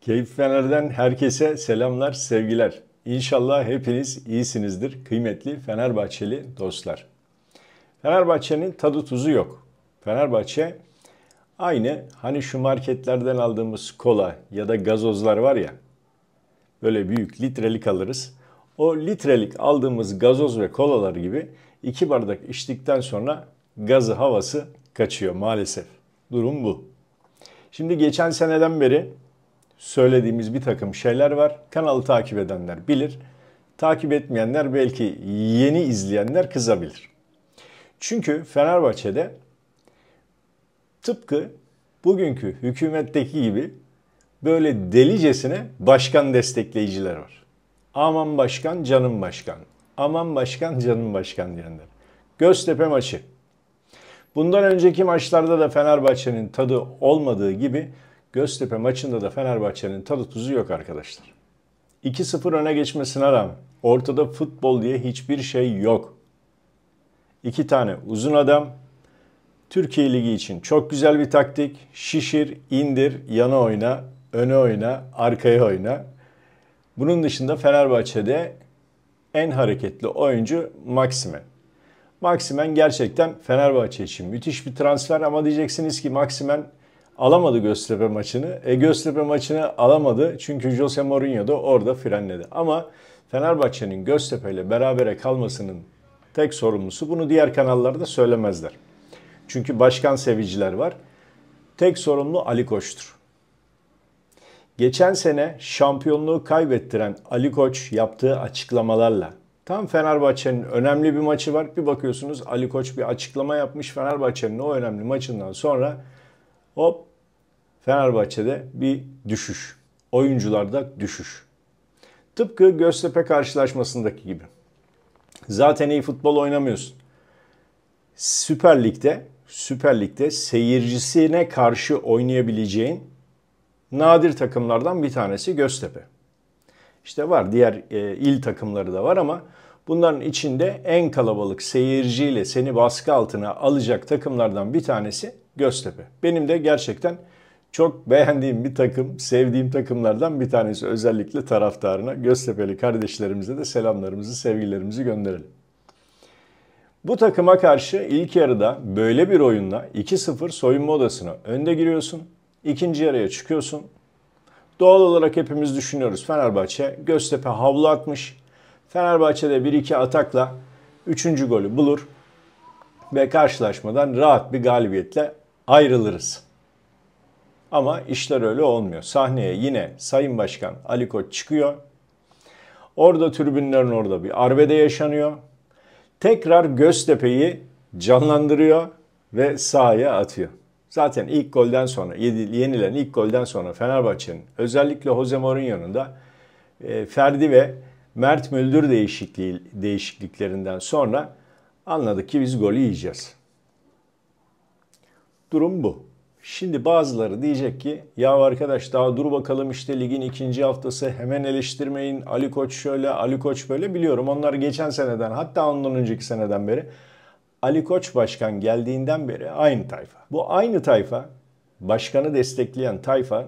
Keyif Fener'den herkese selamlar, sevgiler. İnşallah hepiniz iyisinizdir kıymetli Fenerbahçeli dostlar. Fenerbahçe'nin tadı tuzu yok. Fenerbahçe aynı hani şu marketlerden aldığımız kola ya da gazozlar var ya. Böyle büyük litrelik alırız. O litrelik aldığımız gazoz ve kolalar gibi iki bardak içtikten sonra gazı havası kaçıyor maalesef. Durum bu. Şimdi geçen seneden beri söylediğimiz bir takım şeyler var. Kanalı takip edenler bilir. Takip etmeyenler belki yeni izleyenler kızabilir. Çünkü Fenerbahçe'de tıpkı bugünkü hükümetteki gibi böyle delicesine başkan destekleyiciler var. Aman başkan, canım başkan. Aman başkan, canım başkan diyenler. Göztepe maçı. Bundan önceki maçlarda da Fenerbahçe'nin tadı olmadığı gibi Göztepe maçında da Fenerbahçe'nin tadı tuzu yok arkadaşlar. 2-0 öne geçmesine rağmen ortada futbol diye hiçbir şey yok. İki tane uzun adam. Türkiye Ligi için çok güzel bir taktik. Şişir, indir, yana oyna, öne oyna, arkaya oyna. Bunun dışında Fenerbahçe'de en hareketli oyuncu Maximen. Maximen gerçekten Fenerbahçe için müthiş bir transfer ama diyeceksiniz ki Maximen alamadı Göztepe maçını. E Göztepe maçını alamadı çünkü Jose Mourinho da orada frenledi. Ama Fenerbahçe'nin Göztepe ile berabere kalmasının tek sorumlusu bunu diğer kanallarda söylemezler. Çünkü başkan seviciler var. Tek sorumlu Ali Koç'tur. Geçen sene şampiyonluğu kaybettiren Ali Koç yaptığı açıklamalarla tam Fenerbahçe'nin önemli bir maçı var. Bir bakıyorsunuz Ali Koç bir açıklama yapmış Fenerbahçe'nin o önemli maçından sonra hop Fenerbahçe'de bir düşüş. Oyuncularda düşüş. Tıpkı Göztepe karşılaşmasındaki gibi. Zaten iyi futbol oynamıyorsun. Süper Lig'de Süper Lig'de seyircisine karşı oynayabileceğin nadir takımlardan bir tanesi Göztepe. İşte var diğer e, il takımları da var ama bunların içinde en kalabalık seyirciyle seni baskı altına alacak takımlardan bir tanesi Göztepe. Benim de gerçekten çok beğendiğim bir takım, sevdiğim takımlardan bir tanesi özellikle taraftarına. Göztepe'li kardeşlerimize de selamlarımızı, sevgilerimizi gönderelim. Bu takıma karşı ilk yarıda böyle bir oyunla 2-0 soyunma odasına önde giriyorsun. İkinci yarıya çıkıyorsun. Doğal olarak hepimiz düşünüyoruz Fenerbahçe Göztepe havlu atmış. Fenerbahçe de 1-2 atakla 3. golü bulur ve karşılaşmadan rahat bir galibiyetle ayrılırız. Ama işler öyle olmuyor. Sahneye yine Sayın Başkan Ali Koç çıkıyor. Orada tribünlerin orada bir arbede yaşanıyor. Tekrar Göztepe'yi canlandırıyor ve sahaya atıyor. Zaten ilk golden sonra, yenilen ilk golden sonra Fenerbahçe'nin özellikle Jose Mourinho'nun da e, Ferdi ve Mert Müldür değişikliği, değişikliklerinden sonra anladık ki biz golü yiyeceğiz. Durum bu. Şimdi bazıları diyecek ki ya arkadaş daha dur bakalım işte ligin ikinci haftası hemen eleştirmeyin. Ali Koç şöyle, Ali Koç böyle biliyorum. Onlar geçen seneden hatta ondan önceki seneden beri Ali Koç başkan geldiğinden beri aynı tayfa. Bu aynı tayfa başkanı destekleyen tayfa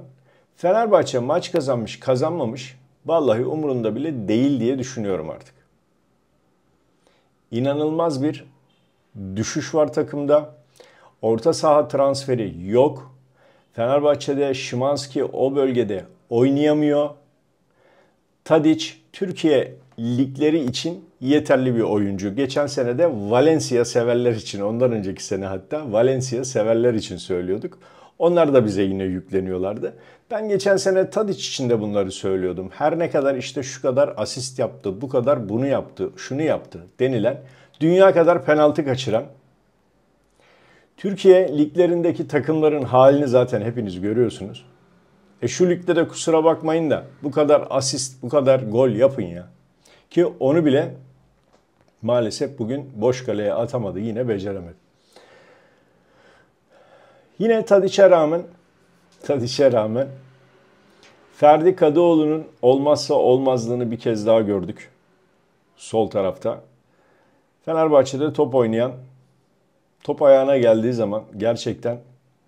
Fenerbahçe maç kazanmış kazanmamış vallahi umurunda bile değil diye düşünüyorum artık. İnanılmaz bir düşüş var takımda Orta saha transferi yok. Fenerbahçe'de Şimanski o bölgede oynayamıyor. Tadic Türkiye ligleri için yeterli bir oyuncu. Geçen sene de Valencia severler için, ondan önceki sene hatta Valencia severler için söylüyorduk. Onlar da bize yine yükleniyorlardı. Ben geçen sene Tadic için de bunları söylüyordum. Her ne kadar işte şu kadar asist yaptı, bu kadar bunu yaptı, şunu yaptı denilen, dünya kadar penaltı kaçıran, Türkiye liglerindeki takımların halini zaten hepiniz görüyorsunuz. E şu ligde de kusura bakmayın da bu kadar asist, bu kadar gol yapın ya. Ki onu bile maalesef bugün boş kaleye atamadı. Yine beceremedi. Yine Tadiç'e rağmen Tadiç'e rağmen Ferdi Kadıoğlu'nun olmazsa olmazlığını bir kez daha gördük. Sol tarafta. Fenerbahçe'de top oynayan top ayağına geldiği zaman gerçekten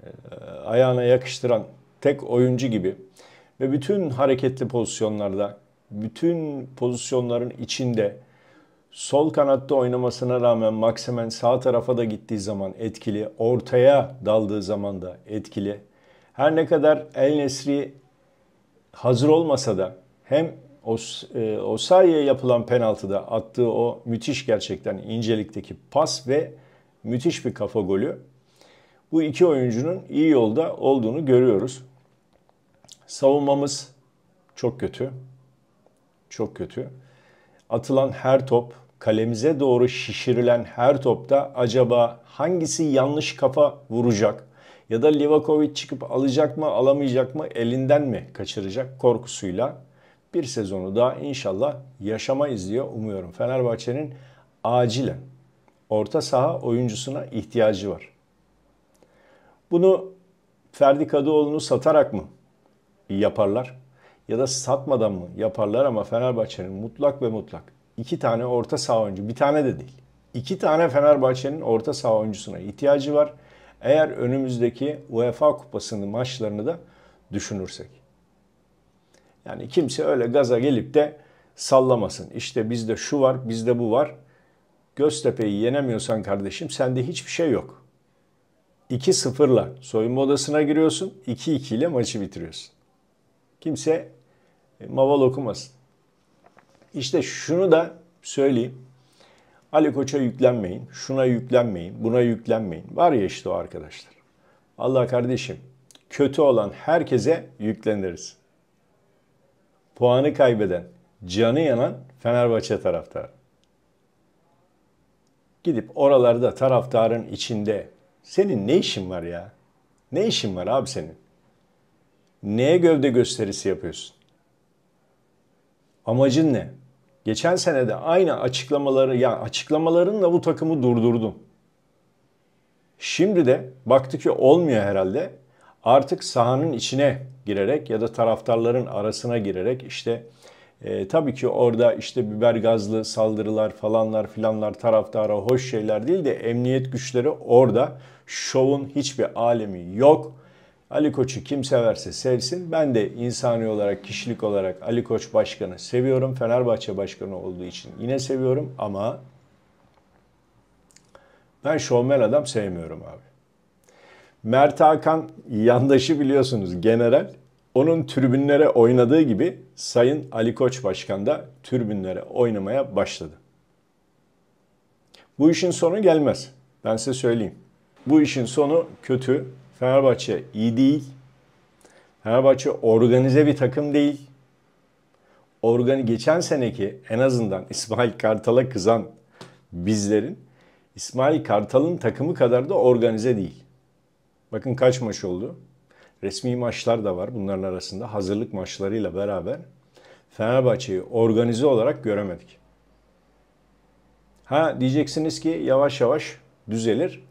e, ayağına yakıştıran tek oyuncu gibi ve bütün hareketli pozisyonlarda, bütün pozisyonların içinde sol kanatta oynamasına rağmen maksimen sağ tarafa da gittiği zaman etkili, ortaya daldığı zaman da etkili. Her ne kadar El Nesri hazır olmasa da hem Os e, Osayi'ye yapılan penaltıda attığı o müthiş gerçekten incelikteki pas ve müthiş bir kafa golü. Bu iki oyuncunun iyi yolda olduğunu görüyoruz. Savunmamız çok kötü. Çok kötü. Atılan her top, kalemize doğru şişirilen her topta acaba hangisi yanlış kafa vuracak? Ya da Livakovic çıkıp alacak mı, alamayacak mı, elinden mi kaçıracak korkusuyla bir sezonu daha inşallah yaşama izliyor umuyorum. Fenerbahçe'nin acilen orta saha oyuncusuna ihtiyacı var. Bunu Ferdi Kadıoğlu'nu satarak mı yaparlar? Ya da satmadan mı yaparlar ama Fenerbahçe'nin mutlak ve mutlak iki tane orta saha oyuncu, bir tane de değil. İki tane Fenerbahçe'nin orta saha oyuncusuna ihtiyacı var. Eğer önümüzdeki UEFA kupasının maçlarını da düşünürsek. Yani kimse öyle gaza gelip de sallamasın. İşte bizde şu var, bizde bu var. Göztepe'yi yenemiyorsan kardeşim sende hiçbir şey yok. 2-0'la soyunma odasına giriyorsun. 2-2 ile maçı bitiriyorsun. Kimse e, maval okumasın. İşte şunu da söyleyeyim. Ali Koç'a yüklenmeyin, şuna yüklenmeyin, buna yüklenmeyin. Var ya işte o arkadaşlar. Allah kardeşim kötü olan herkese yükleniriz. Puanı kaybeden, canı yanan Fenerbahçe taraftarı. Gidip oralarda taraftarın içinde senin ne işin var ya? Ne işin var abi senin? Neye gövde gösterisi yapıyorsun? Amacın ne? Geçen sene de aynı açıklamaları ya açıklamalarınla bu takımı durdurdun. Şimdi de baktık ki olmuyor herhalde. Artık sahanın içine girerek ya da taraftarların arasına girerek işte e, tabii ki orada işte biber gazlı saldırılar falanlar filanlar taraftara hoş şeyler değil de emniyet güçleri orada şovun hiçbir alemi yok. Ali Koç'u kim severse sevsin. Ben de insani olarak, kişilik olarak Ali Koç başkanı seviyorum. Fenerbahçe başkanı olduğu için yine seviyorum ama ben şovmen adam sevmiyorum abi. Mert Hakan yandaşı biliyorsunuz general. Onun tribünlere oynadığı gibi Sayın Ali Koç Başkan da tribünlere oynamaya başladı. Bu işin sonu gelmez. Ben size söyleyeyim. Bu işin sonu kötü. Fenerbahçe iyi değil. Fenerbahçe organize bir takım değil. Organi geçen seneki en azından İsmail Kartal'a kızan bizlerin İsmail Kartal'ın takımı kadar da organize değil. Bakın kaç maç oldu? resmi maçlar da var bunların arasında hazırlık maçlarıyla beraber Fenerbahçe'yi organize olarak göremedik. Ha diyeceksiniz ki yavaş yavaş düzelir.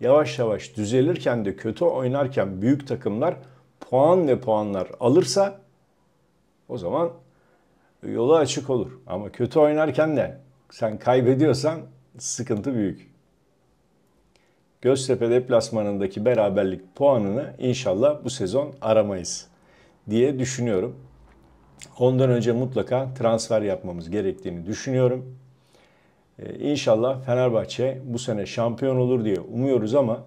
Yavaş yavaş düzelirken de kötü oynarken büyük takımlar puan ve puanlar alırsa o zaman yolu açık olur. Ama kötü oynarken de sen kaybediyorsan sıkıntı büyük. Göztepe deplasmanındaki beraberlik puanını inşallah bu sezon aramayız diye düşünüyorum. Ondan önce mutlaka transfer yapmamız gerektiğini düşünüyorum. Ee, inşallah Fenerbahçe bu sene şampiyon olur diye umuyoruz ama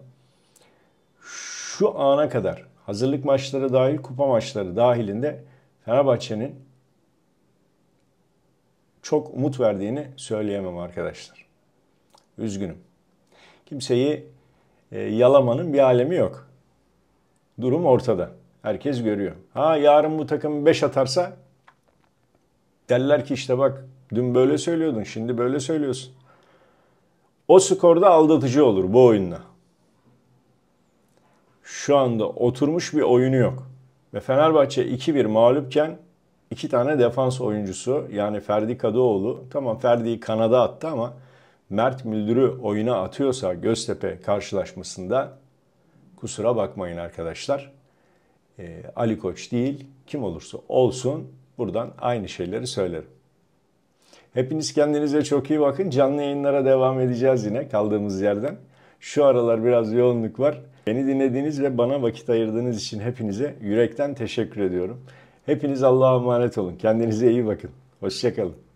şu ana kadar hazırlık maçları dahil kupa maçları dahilinde Fenerbahçe'nin çok umut verdiğini söyleyemem arkadaşlar. Üzgünüm. Kimseyi e, yalamanın bir alemi yok. Durum ortada. Herkes görüyor. Ha yarın bu takım 5 atarsa derler ki işte bak dün böyle söylüyordun şimdi böyle söylüyorsun. O skorda aldatıcı olur bu oyunda. Şu anda oturmuş bir oyunu yok. Ve Fenerbahçe 2-1 mağlupken iki tane defans oyuncusu yani Ferdi Kadıoğlu tamam Ferdi'yi kanada attı ama Mert Müldür'ü oyuna atıyorsa Göztepe karşılaşmasında kusura bakmayın arkadaşlar. E, Ali Koç değil kim olursa olsun buradan aynı şeyleri söylerim. Hepiniz kendinize çok iyi bakın. Canlı yayınlara devam edeceğiz yine kaldığımız yerden. Şu aralar biraz yoğunluk var. Beni dinlediğiniz ve bana vakit ayırdığınız için hepinize yürekten teşekkür ediyorum. Hepiniz Allah'a emanet olun. Kendinize iyi bakın. Hoşçakalın.